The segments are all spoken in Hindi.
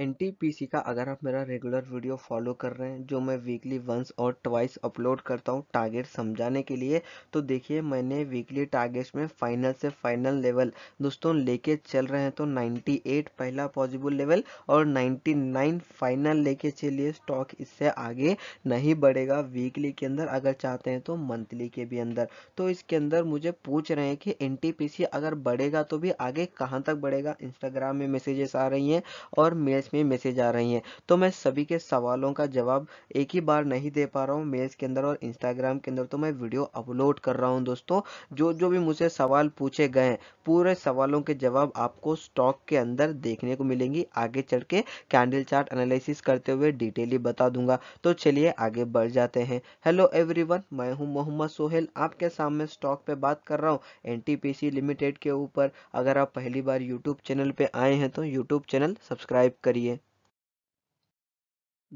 एन का अगर आप मेरा रेगुलर वीडियो फॉलो कर रहे हैं जो मैं वीकली वंस और ट्वाइस अपलोड करता हूँ टारगेट समझाने के लिए तो देखिए मैंने वीकली टारगेट्स में फाइनल से फाइनल लेवल दोस्तों लेके चल रहे हैं तो 98 पहला पॉसिबल लेवल और 99 फाइनल लेके चलिए स्टॉक इससे आगे नहीं बढ़ेगा वीकली के अंदर अगर चाहते हैं तो मंथली के भी अंदर तो इसके अंदर मुझे पूछ रहे हैं कि एन अगर बढ़ेगा तो भी आगे कहाँ तक बढ़ेगा इंस्टाग्राम में मैसेजेस आ रही हैं और मेल्स में मैसेज आ रही हैं तो मैं सभी के सवालों का जवाब एक ही बार नहीं दे पा रहा हूँ मेल्स के अंदर और इंस्टाग्राम के अंदर तो मैं वीडियो अपलोड कर रहा हूँ दोस्तों जो जो भी मुझसे सवाल पूछे गए हैं पूरे सवालों के जवाब आपको स्टॉक के अंदर देखने को मिलेंगी आगे चढ़ के कैंडल चार्ट एनालिसिस करते हुए डिटेली बता दूंगा तो चलिए आगे बढ़ जाते हैं हेलो एवरीवन मैं हूं मोहम्मद सोहेल आपके सामने स्टॉक पे बात कर रहा हूं एनटीपीसी लिमिटेड के ऊपर अगर आप पहली बार यूट्यूब चैनल पे आए हैं तो यूट्यूब चैनल सब्सक्राइब करिए करिए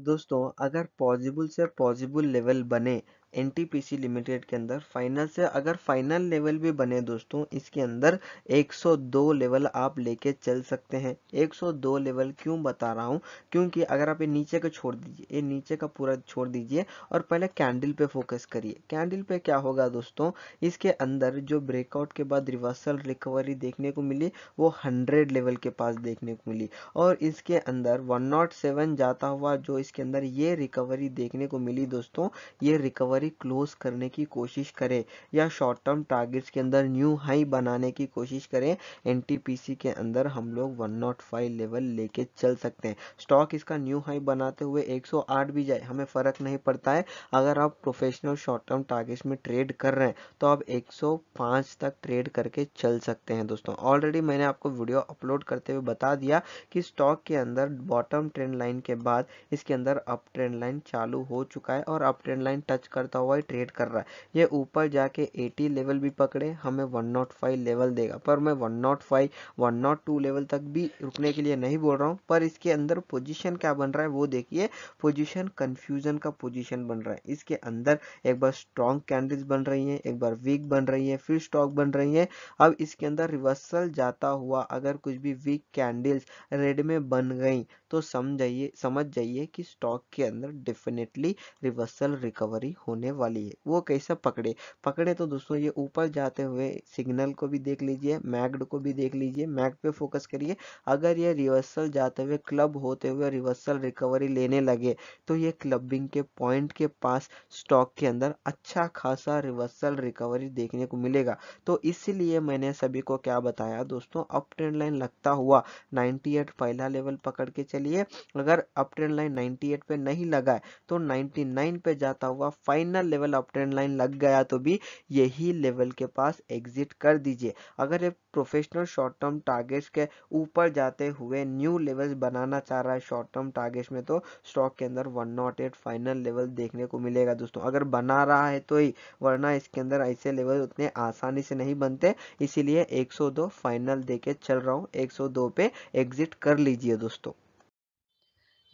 दोस्तों अगर पॉसिबल से पॉसिबल लेवल बने एन लिमिटेड के अंदर फाइनल से अगर फाइनल लेवल भी बने दोस्तों इसके अंदर 102 लेवल आप लेके चल सकते हैं 102 लेवल क्यों बता रहा हूँ क्योंकि अगर आप ये नीचे का छोड़ दीजिए ये नीचे का पूरा छोड़ दीजिए और पहले कैंडल पे फोकस करिए कैंडल पे क्या होगा दोस्तों इसके अंदर जो ब्रेकआउट के बाद रिवर्सल रिकवरी देखने को मिली वो हंड्रेड लेवल के पास देखने को मिली और इसके अंदर वन oh जाता हुआ जो इसके अंदर ये रिकवरी देखने को मिली दोस्तों ये रिकवरी सारी क्लोज करने की कोशिश करें या शॉर्ट टर्म टारगेट्स के अंदर न्यू हाई बनाने की कोशिश करें एनटीपीसी के अंदर हम लोग 105 लेवल लेके चल सकते हैं स्टॉक इसका न्यू हाई बनाते हुए 108 भी जाए हमें फ़र्क नहीं पड़ता है अगर आप प्रोफेशनल शॉर्ट टर्म टारगेट्स में ट्रेड कर रहे हैं तो आप एक तक ट्रेड करके चल सकते हैं दोस्तों ऑलरेडी मैंने आपको वीडियो अपलोड करते हुए बता दिया कि स्टॉक के अंदर बॉटम ट्रेंड लाइन के बाद इसके अंदर अप ट्रेंड लाइन चालू हो चुका है और अप ट्रेंड लाइन टच कर करता हुआ ही ट्रेड कर रहा है ये ऊपर जाके 80 लेवल भी पकड़े हमें 105 लेवल देगा पर मैं 105 102 लेवल तक भी रुकने के लिए नहीं बोल रहा हूँ पर इसके अंदर पोजीशन क्या बन रहा है वो देखिए पोजीशन कंफ्यूजन का पोजीशन बन रहा है इसके अंदर एक बार स्ट्रॉन्ग कैंडल्स बन रही हैं एक बार वीक बन रही है फिर स्टॉक बन रही है अब इसके अंदर रिवर्सल जाता हुआ अगर कुछ भी वीक कैंडल्स रेड में बन गई तो समझ जाइए समझ जाइए कि स्टॉक के अंदर डेफिनेटली रिवर्सल रिकवरी होने होने वाली है वो कैसे पकड़े पकड़े तो दोस्तों ये ऊपर जाते हुए सिग्नल को भी देख लीजिए मैग्ड को भी देख लीजिए मैग्ड पे फोकस करिए अगर ये रिवर्सल जाते हुए क्लब होते हुए रिवर्सल रिकवरी लेने लगे तो ये क्लबिंग के पॉइंट के पास स्टॉक के अंदर अच्छा खासा रिवर्सल रिकवरी देखने को मिलेगा तो इसीलिए मैंने सभी को क्या बताया दोस्तों अप ट्रेंड लाइन लगता हुआ 98 पहला लेवल पकड़ के चलिए अगर अप ट्रेंड लाइन 98 पे नहीं लगा है तो 99 पे जाता हुआ fine final level of trend line लग गया तो भी यही लेवल के पास एग्जिट कर दीजिए अगर ये प्रोफेशनल शॉर्ट टर्म टारगेट्स के ऊपर जाते हुए न्यू लेवल्स बनाना चाह रहा है शॉर्ट टर्म टारगेट्स में तो स्टॉक के अंदर 108 फाइनल लेवल देखने को मिलेगा दोस्तों अगर बना रहा है तो ही वरना इसके अंदर ऐसे लेवल उतने आसानी से नहीं बनते इसीलिए एक फाइनल दे चल रहा हूँ एक पे एग्जिट कर लीजिए दोस्तों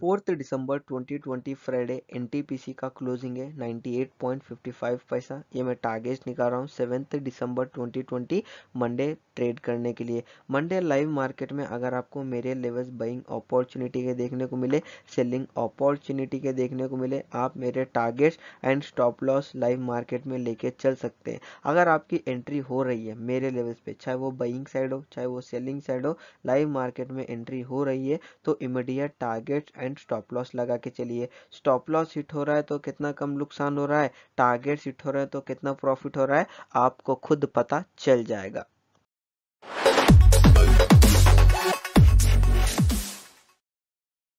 फोर्थ दिसंबर 2020 फ्राइडे एनटीपीसी का क्लोजिंग है 98.55 पैसा ये मैं टारगेट निकाल रहा हूँ सेवेंथ दिसंबर 2020 मंडे ट्रेड करने के लिए मंडे लाइव मार्केट में अगर आपको मेरे लेवल्स बाइंग अपॉर्चुनिटी के देखने को मिले सेलिंग अपॉर्चुनिटी के देखने को मिले आप मेरे targets and stop loss live market में लेके चल सकते हैं अगर आपकी एंट्री हो रही है मेरे लेवल्स पे चाहे वो बाइंग साइड हो चाहे वो सेलिंग साइड हो लाइव मार्केट में एंट्री हो रही है तो immediate targets and and stop loss लगा के चलिए स्टॉप लॉस हिट हो रहा है तो कितना कम नुकसान हो रहा है टारगेट हिट हो रहा है तो कितना प्रॉफिट हो रहा है आपको खुद पता चल जाएगा